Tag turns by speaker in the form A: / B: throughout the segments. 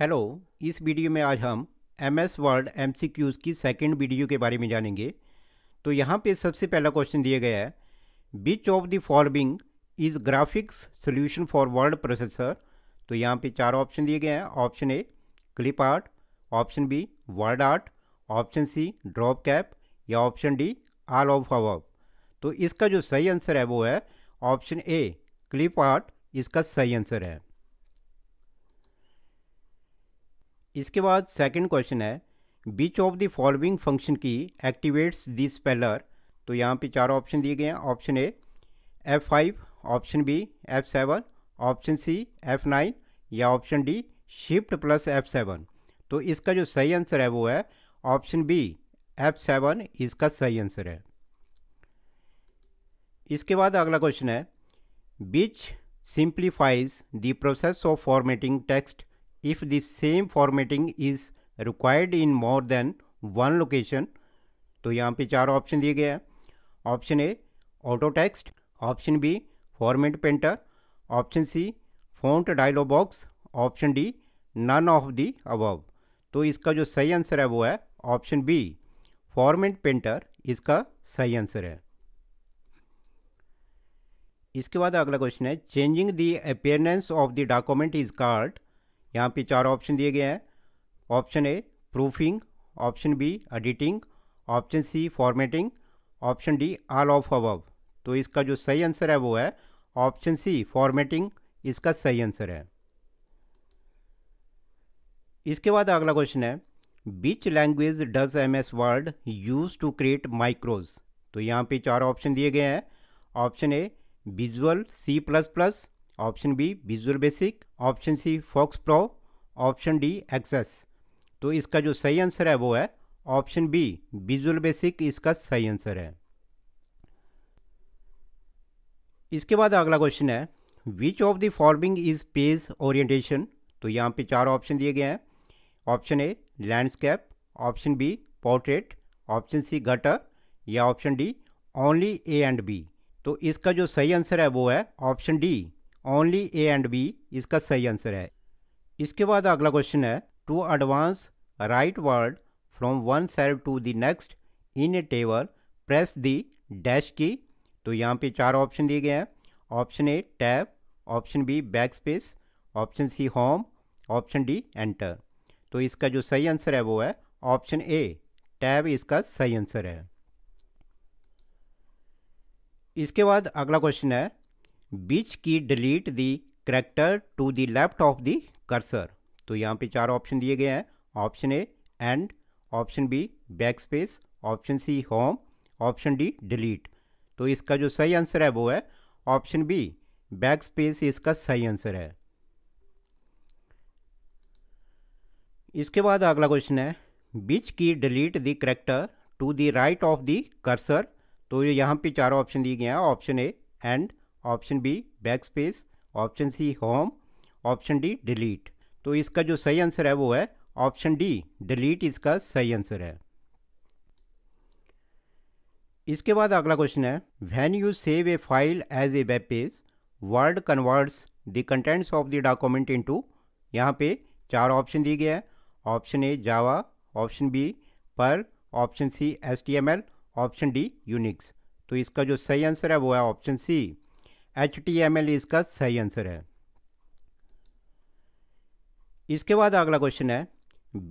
A: Hello इस video में आज हम M S word M C Qs की सेकेंड वीडियो के बारे में जानेंगे तो यहाँ पे सबसे पहला क्वेश्चन दिया गया है which of the following is graphics solution for word processor तो यहाँ पे चार ऑप्शन दिए गए हैं option A clip art option B word art option C drop cap या option D all of above तो इसका जो सही आंसर है वो है ऑप्शन ए क्लिप आर्ट इसका सही आंसर है इसके बाद सेकंड क्वेश्चन है which of the following function key activates the speller तो यहाँ पे चार ऑप्शन दिए गए हैं option A F five option B F seven option C F nine या option D shift plus F seven तो इसका जो सही आंसर है वो है ऑप्शन बी एफ सेवन इसका सही आंसर है इसके बाद अगला क्वेश्चन है which simplifies the process of formatting text If the same formatting is required in more than one location, तो यहाँ पे चार ऑप्शन दिए गए हैं option A auto text option B format painter option C font dialog box option D none of the above तो इसका जो सही आंसर है वो है ऑप्शन बी फॉर्मेट पेंटर इसका सही आंसर है इसके बाद अगला क्वेश्चन है changing the appearance of the document is called यहाँ पे चार ऑप्शन दिए गए हैं option A proofing option B editing option C formatting option D all of above तो इसका जो सही आंसर है वो है ऑप्शन सी फॉर्मेटिंग इसका सही आंसर है इसके बाद अगला क्वेश्चन है which language does M S word use to create macros तो यहाँ पे चार ऑप्शन दिए गए हैं option A visual C plus plus option B visual basic option C FoxPro option D Access तो इसका जो सही आंसर है वो है ऑप्शन बी विजुअल बेसिक इसका सही आंसर है इसके बाद अगला क्वेश्चन है which of the following is page orientation तो यहाँ पे चार ऑप्शन दिए गए हैं option A landscape option B portrait option C gutter या option D only A and B तो इसका जो सही आंसर है वो है option D only A and B इसका सही आंसर है इसके बाद अगला क्वेश्चन है to advance right word from one cell to the next in A table press the dash key तो यहाँ पे चार ऑप्शन दिए गए हैं option A tab option B backspace option C home option D enter तो इसका जो सही आंसर है वो है ऑप्शन ए टैब इसका सही आंसर है इसके बाद अगला क्वेश्चन है which key delete the character to the left of the cursor तो यहाँ पे चार ऑप्शन दिए गए हैं option A end option B backspace option C home option D delete तो इसका जो सही आंसर है वो है ऑप्शन बी बैक स्पेस इसका सही आंसर है इसके बाद अगला क्वेश्चन है which key delete the character to the right of the cursor तो यहाँ पे चार ऑप्शन दिए गए हैं option A end option B backspace option C home option D delete तो इसका जो सही आंसर है वो है ऑप्शन डी डिलीट इसका सही आंसर है इसके बाद अगला क्वेश्चन है when you save a file as a web page word converts the contents of the document into यहाँ पे चार ऑप्शन दिए गए हैं option A Java option B Perl option C S T M L option D Unix तो इसका जो सही आंसर है वो है option C H T M L इसका सही आंसर है इसके बाद अगला क्वेश्चन है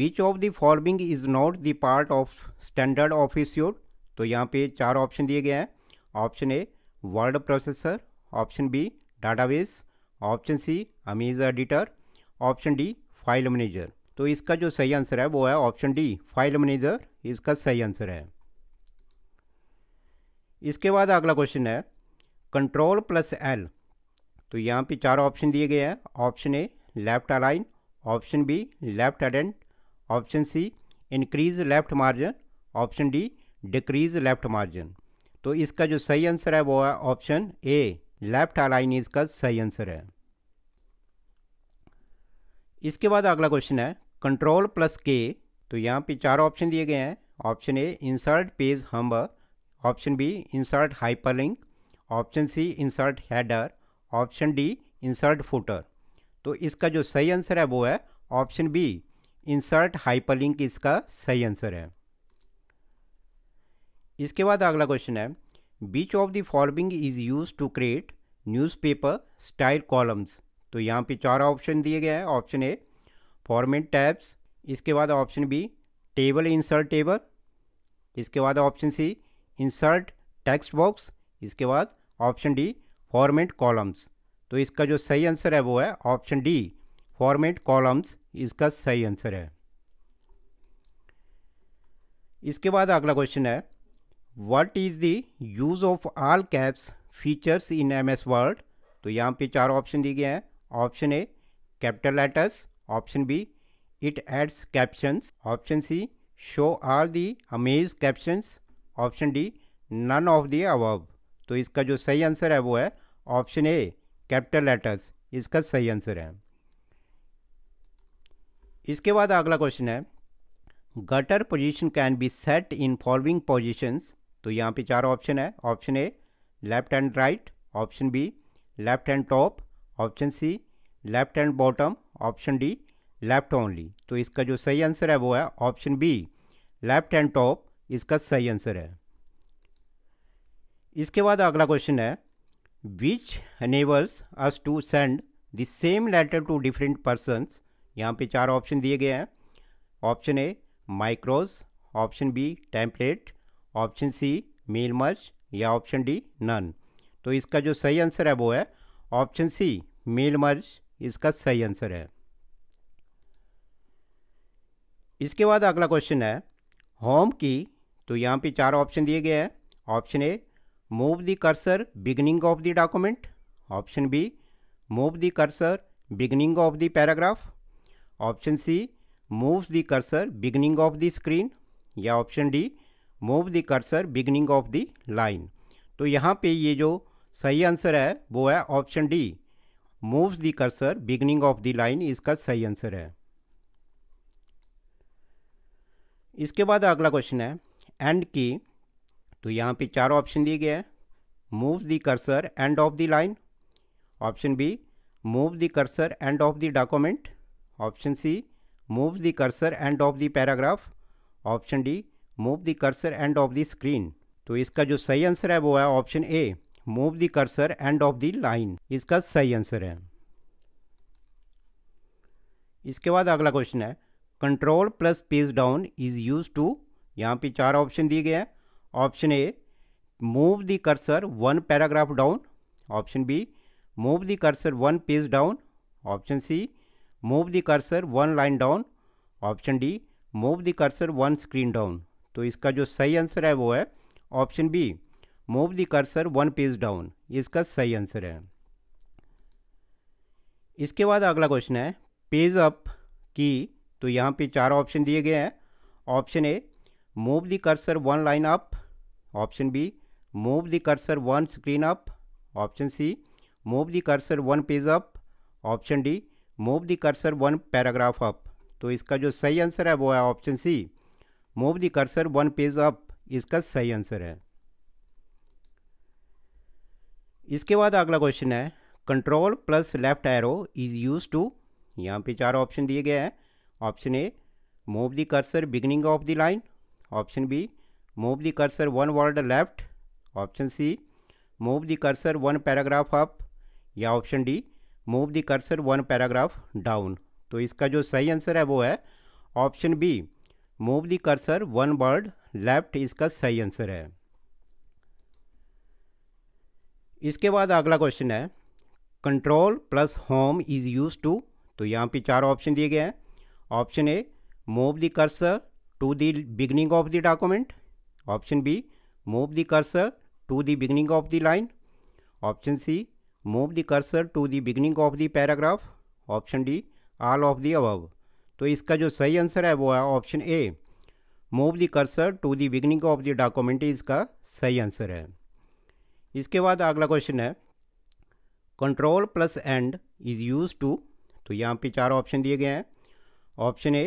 A: which of the following is not the part of standard office तो यहाँ पे चार ऑप्शन दिए गए हैं option A word processor option B database option C image editor option D file manager तो इसका जो सही आंसर है वो है ऑप्शन डी फाइल मैनेजर इसका सही आंसर है इसके बाद अगला क्वेश्चन है कंट्रोल प्लस एल तो यहाँ पे चार ऑप्शन दिए गए हैं option A left align option B left indent option C increase left margin option D decrease left margin तो इसका जो सही आंसर है वो है ऑप्शन ए लेफ्ट अलाइन इसका सही आंसर है इसके बाद अगला क्वेश्चन है कंट्रोल प्लस के तो यहाँ पे चार ऑप्शन दिए गए हैं option A insert page number option B insert hyperlink option C insert header option D insert footer तो इसका जो सही आंसर है वो है ऑप्शन बी इंसर्ट हाइपरलिंक इसका सही आंसर है इसके बाद अगला क्वेश्चन है which of the following is use to create newspaper style columns तो यहाँ पे चार ऑप्शन दिए गए हैं ऑप्शन ए फॉर्मेट टैब्स इसके बाद option B table insert table इसके बाद option C insert text box इसके बाद ऑप्शन डी फॉर्मेट कॉलम्स तो इसका जो सही आंसर है वो है ऑप्शन डी फॉर्मेट कॉलम्स इसका सही आंसर है इसके बाद अगला क्वेश्चन है what is the use of all caps features in M S word तो यहाँ पे चार ऑप्शन दिए गए हैं option A capital letters option B it adds captions option C show are the image captions option D none of the above तो इसका जो सही आंसर है वो है ऑप्शन ए कैपिटल लेटर्स इसका सही आंसर है इसके बाद अगला क्वेश्चन है gutter position can be set in following positions तो यहाँ पे चार ऑप्शन है option A left and right option B left and top option C left and bottom option D left only तो इसका जो सही आंसर है वो है option B left and top इसका सही आंसर है इसके बाद अगला क्वेश्चन है which enables us to send the same letter to different persons यहाँ पे चार ऑप्शन दिए गए हैं option A macros option B template option C mail merge या ऑप्शन डी नन तो इसका जो सही आंसर है वो है ऑप्शन सी मेल मर्ज इसका सही आंसर है इसके बाद अगला क्वेश्चन है होम की तो यहाँ पे चार ऑप्शन दिए गए हैं option A move the cursor beginning of the document option B move the cursor beginning of the paragraph option C moves the cursor beginning of the screen या option D move the cursor beginning of the line तो यहाँ पे ये जो सही answer है वो है option D moves the cursor beginning of the line इसका सही आंसर है इसके बाद अगला क्वेश्चन है एंड की तो यहाँ पे चार ऑप्शन दिए गए हैं move the cursor end of the line option B move the cursor end of the document option C move the cursor end of the paragraph option D move the cursor end of the screen तो इसका जो सही answer है वो है option A move the cursor end of the line इसका सही answer है इसके बाद अगला क्वेश्चन है control plus page down is use to यहाँ पे चार ऑप्शन दिए गए हैं option A move the cursor one paragraph down option B move the cursor one page down option C move the cursor one line down option D move the cursor one screen down तो इसका जो सही answer है वो है option B move the cursor one page down इसका सही answer है इसके बाद अगला क्वेश्चन है पेज अप की तो यहाँ पे चार ऑप्शन दिए गए हैं option A move the cursor one line up option B move the cursor one screen up option C move the cursor one page up option D move the cursor one paragraph up तो इसका जो सही answer है वो है option C move the cursor one page up इसका सही answer है इसके बाद अगला क्वेश्चन है control plus left arrow is use to यहाँ पे चार ऑप्शन दिए गए हैं option A move the cursor beginning of the line option B move the cursor one word left option C move the cursor one paragraph up या option D move the cursor one paragraph down तो इसका जो सही answer है वो है option B move the cursor one word left इसका सही आंसर है इसके बाद अगला क्वेश्चन है control plus home is use to तो यहाँ पे चार ऑप्शन दिए गए हैं option A move the cursor to the beginning of the document option B move the cursor to the beginning of the line option C move the cursor to the beginning of the paragraph option D all of the above तो इसका जो सही answer है वो है option A move the cursor to the beginning of the document इसका सही answer है इसके बाद अगला क्वेश्चन है control plus end is use to तो यहाँ पे चार ऑप्शन दिए गए हैं option A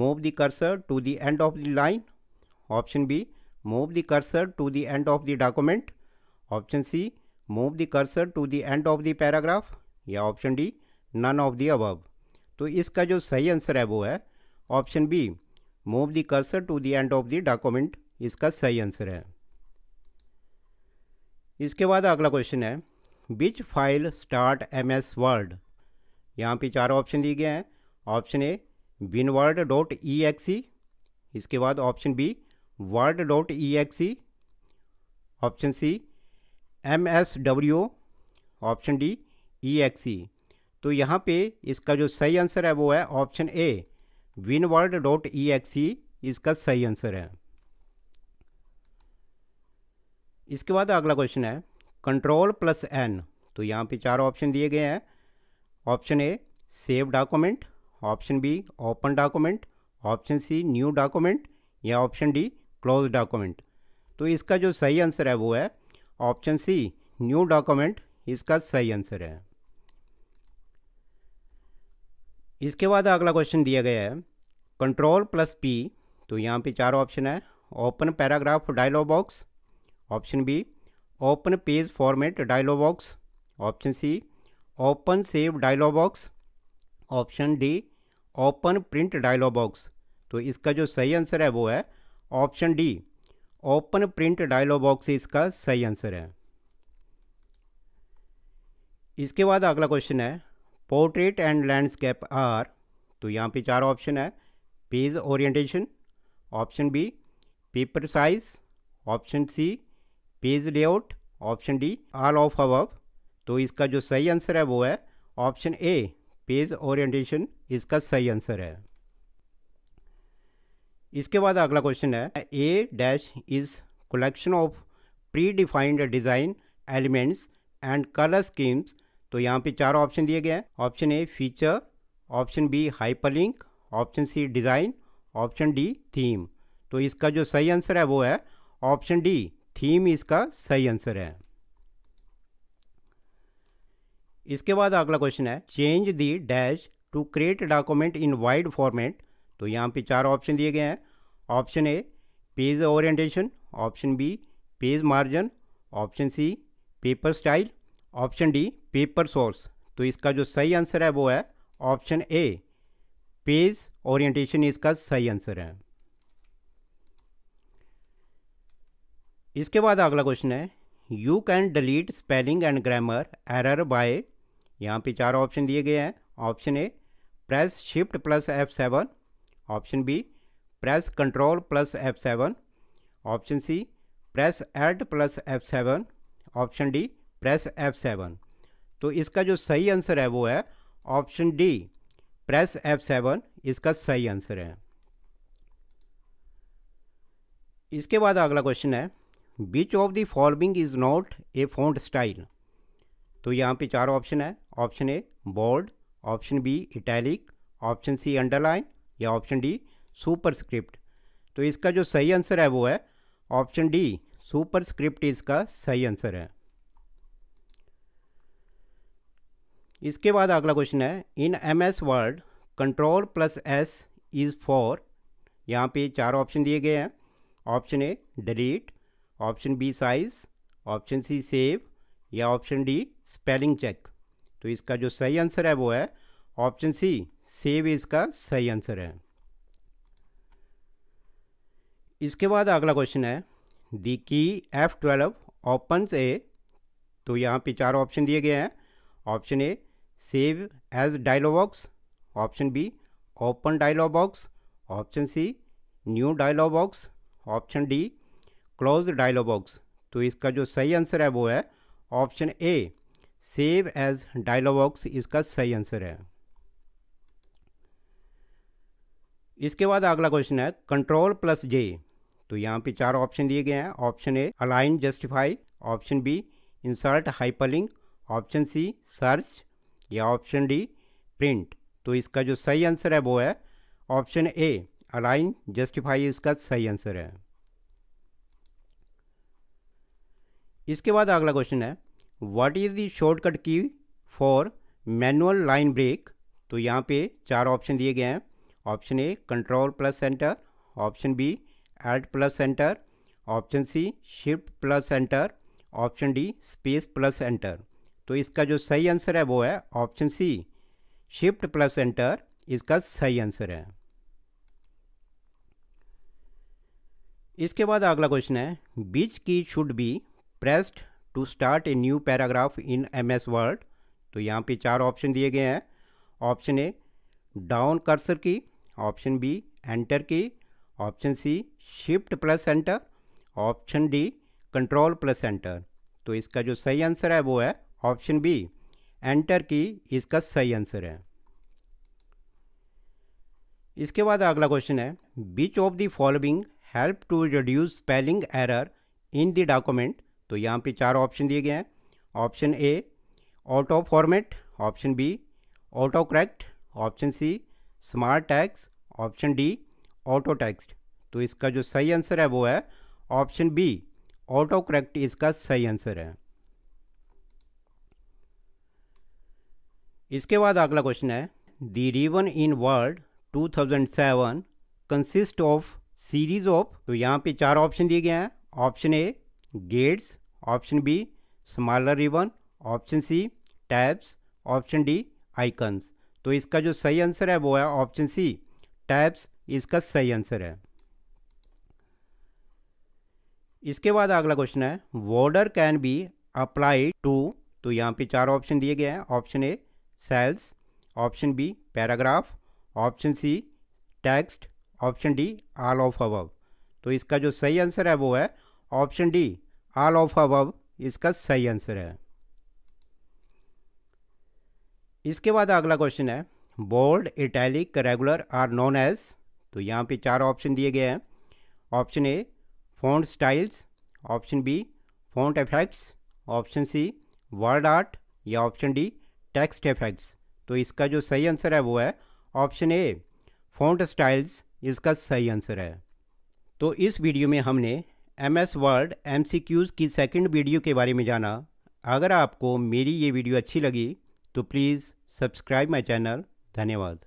A: move the cursor to the end of the line option B Move the cursor to the end of the document. Option C. Move the cursor to the end of the paragraph. या option D none of the above तो इसका जो सही answer है वो है option B move the cursor to the end of the document इसका सही आंसर है इसके बाद अगला क्वेश्चन है which file start M S world यहाँ पे चार ऑप्शन दिए गए हैं option A bin world dot E X इसके बाद option B word dot E X option C M S W option D E X E तो यहाँ पे इसका जो सही आंसर है वो है option A win word dot E X E इसका सही आंसर है इसके बाद अगला क्वेश्चन है कंट्रोल प्लस एन तो यहाँ पे चार ऑप्शन दिए गए हैं option A save document option B open document option C new document या ऑप्शन डी क्लोज डॉक्यूमेंट तो इसका जो सही आंसर है वो है ऑप्शन सी न्यू डॉक्यूमेंट इसका सही आंसर है इसके बाद अगला क्वेश्चन दिया गया है कंट्रोल प्लस पी तो यहाँ पे चार ऑप्शन है open paragraph dialog box option B open page format dialog box option C open save dialog box option D open print dialog box तो इसका जो सही आंसर है वो है option D open print dialog box इसका सही आंसर है इसके बाद अगला क्वेश्चन है पोर्ट्रेट एंड लैंडस्केप आर तो यहाँ पे चार ऑप्शन है page orientation option B paper size option C page layout option D all of above तो इसका जो सही आंसर है वो है ऑप्शन ए पेज ओरिएंटेशन इसका सही आंसर है इसके बाद अगला क्वेश्चन है a dash is collection of predefined design elements and colour schemes तो यहाँ पे चार ऑप्शन दिए गए हैं option A feature option B hyperlink option C design option D theme तो इसका जो सही आंसर है वो है ऑप्शन डी थीम इसका सही आंसर है इसके बाद अगला क्वेश्चन है change the dash to create document in wide format तो यहाँ पे चार ऑप्शन दिए गए हैं option A page orientation option B page margin option C paper style option D paper source तो इसका जो सही आंसर है वो है ऑप्शन ए पेज ओरिएंटेशन इसका सही आंसर है इसके बाद अगला क्वेश्चन है you can delete spelling and grammar error by यहाँ पे चार ऑप्शन दिए गए हैं option A press shift plus F seven option B press control plus F seven option C press alt plus F seven option D press F seven तो इसका जो सही आंसर है वो है option D press F seven इसका सही answer है इसके बाद अगला क्वेश्चन है which of the following is not a font style तो यहाँ पे चार ऑप्शन है option A bold option B italic option C underline या ऑप्शन डी सुपरस्क्रिप्ट तो इसका जो सही आंसर है वो है ऑप्शन डी सुपर स्क्रिप्ट इसका सही आंसर है इसके बाद अगला क्वेश्चन है in M S Word control plus S is for यहाँ पे चार ऑप्शन दिए गए हैं option A delete option B size option C save या ऑप्शन डी स्पेलिंग चेक तो इसका जो सही आंसर है वो है ऑप्शन सी सेव इसका सही आंसर है इसके बाद अगला क्वेश्चन है दी की एफ ट्वेल्व ओपन ए तो यहाँ पे चार ऑप्शन दिए गए हैं option A save as dialog box option B open dialog box option C new dialog box option D close dialog box तो इसका जो सही आंसर है वो है option A save as dialog box इसका सही आंसर है इसके बाद अगला क्वेश्चन है कंट्रोल प्लस जे तो यहाँ पे चार ऑप्शन दिए गए हैं option A align justify option B insert hyperlink option C search या ऑप्शन डी प्रिंट तो इसका जो सही आंसर है वो है ऑप्शन ए अलाइन जस्टिफाई इसका सही आंसर है इसके बाद अगला क्वेश्चन है what is the shortcut key for manual line break तो यहाँ पे चार ऑप्शन दिए गए हैं option A control plus centre option B alt plus centre option C shift plus centre option D space plus centre तो इसका जो सही आंसर है वो है option C shift plus centre इसका सही आंसर है इसके बाद अगला क्वेश्चन है which key should be pressed to start a new paragraph in M S word तो यहाँ पे चार ऑप्शन दिए गए हैं option A down cursor key option B enter key option C shift plus enter option D control plus enter तो इसका जो सही आंसर है वो है ऑप्शन बी एंटर की इसका सही आंसर है इसके बाद अगला क्वेश्चन है which of the following help to reduce spelling error in the document तो यहाँ पे चार ऑप्शन दिए गए हैं option A auto format option B auto correct option C smart text option D auto text तो इसका जो सही आंसर है वो है ऑप्शन बी ऑटो करेक्ट इसका सही आंसर है इसके बाद अगला क्वेश्चन है the ribbon in Word 2007 consist of series of तो यहाँ पे चार ऑप्शन दिए गए हैं option A gates option B smaller ribbon option C tabs option D icons तो इसका जो सही आंसर है वो है ऑप्शन सी टैब्स इसका सही आंसर है इसके बाद अगला क्वेश्चन है वॉर्डर कैन बी अप्लाई टू तो यहाँ पे चार ऑप्शन दिए गए हैं option A cells option B paragraph option C text option D all of above तो इसका जो सही आंसर है वो है option D all of above इसका सही आंसर है इसके बाद अगला क्वेश्चन है bold italic regular are known as तो यहाँ पे चार ऑप्शन दिए गए हैं option A font styles option B font effects option C word art या ऑप्शन डी टेक्स्ट इफेक्ट्स तो इसका जो सही आंसर है वो है ऑप्शन ए फ़ॉन्ट स्टाइल्स इसका सही आंसर है तो इस वीडियो में हमने M S Word M C Qs की सेकेंड वीडियो के बारे में जाना अगर आपको मेरी ये वीडियो अच्छी लगी तो प्लीज़ सब्सक्राइब माई चैनल धन्यवाद